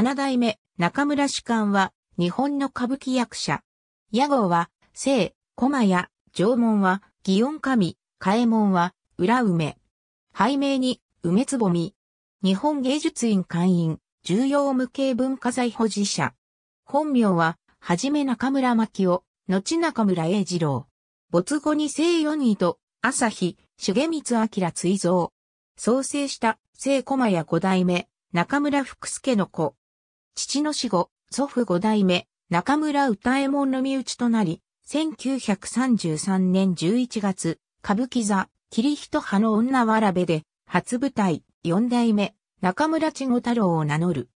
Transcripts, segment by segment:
七代目中村主観は日本の歌舞伎役者。屋号は、聖、駒屋、縄文は、祇園神、替門は、裏梅。背名に、梅つぼみ。日本芸術院会員、重要無形文化財保持者。本名は、はじめ中村牧夫、後中村英二郎。没後に聖四位と、朝日、重光明追蔵。創生した、聖駒屋五代目、中村福助の子。父の死後、祖父五代目、中村歌右衛門の身内となり、1933年11月、歌舞伎座、桐人派の女わらべで、初舞台、四代目、中村千五太郎を名乗る。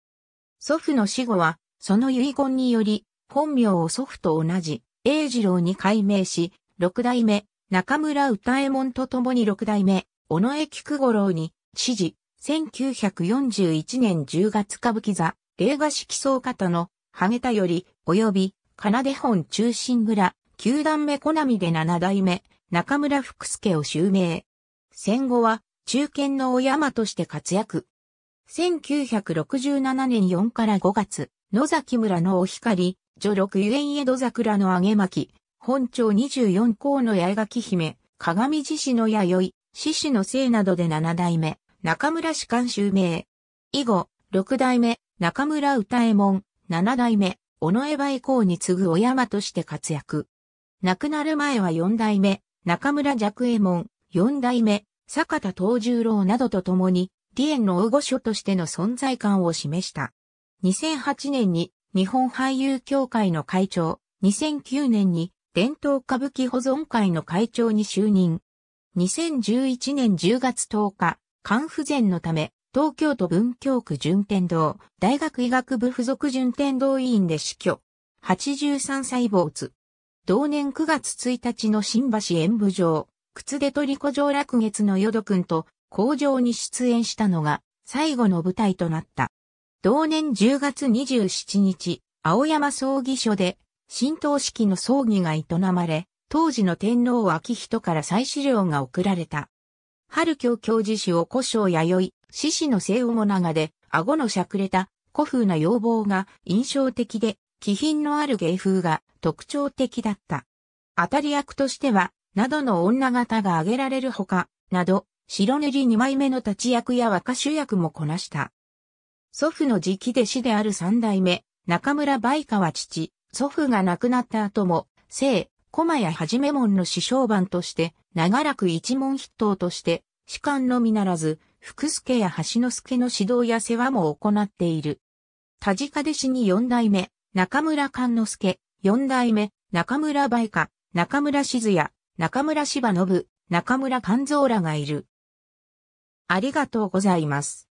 祖父の死後は、その遺言により、本名を祖父と同じ、英二郎に改名し、六代目、中村歌右衛門と共に六代目、尾上菊五郎に、指示、1941年10月歌舞伎座、霊画式草型の、ハゲタより、及び、奏本中心蔵、九段目小波で七代目、中村福助を襲名。戦後は、中堅のお山として活躍。1967年4から5月、野崎村のお光、女六ゆえん江戸桜の揚げ巻き、本町24校の八重垣姫、鏡獅子の弥生、獅子の姓などで七代目、中村士官襲名。以後、六代目、中村歌右衛門、七代目、尾上梅公に次ぐ小山として活躍。亡くなる前は四代目、中村若右衛門、四代目、坂田東十郎などと共に、エ縁の大御所としての存在感を示した。2008年に日本俳優協会の会長、2009年に伝統歌舞伎保存会の会長に就任。2011年10月10日、肝不全のため東京都文京区順天堂、大学医学部附属順天堂医院で死去。83歳没。同年9月1日の新橋演舞場、靴で取り子上落月の淀くんと工場に出演したのが最後の舞台となった。同年10月27日、青山葬儀所で新党式の葬儀が営まれ、当時の天皇秋人から再資料が贈られた。春京教授氏を古生弥生、獅子の性面長で、顎のしゃくれた古風な要望が印象的で、気品のある芸風が特徴的だった。当たり役としては、などの女方が挙げられるほか、など、白塗り二枚目の立ち役や若主役もこなした。祖父の直弟子である三代目、中村梅花は父、祖父が亡くなった後も、生、駒谷はじめ門の師匠番として、長らく一門筆頭として、士官のみならず、福助や橋之助の指導や世話も行っている。田下弟子に四代目、中村勘之助、四代目、中村梅花、中村静也、中村芝信、中村勘蔵らがいる。ありがとうございます。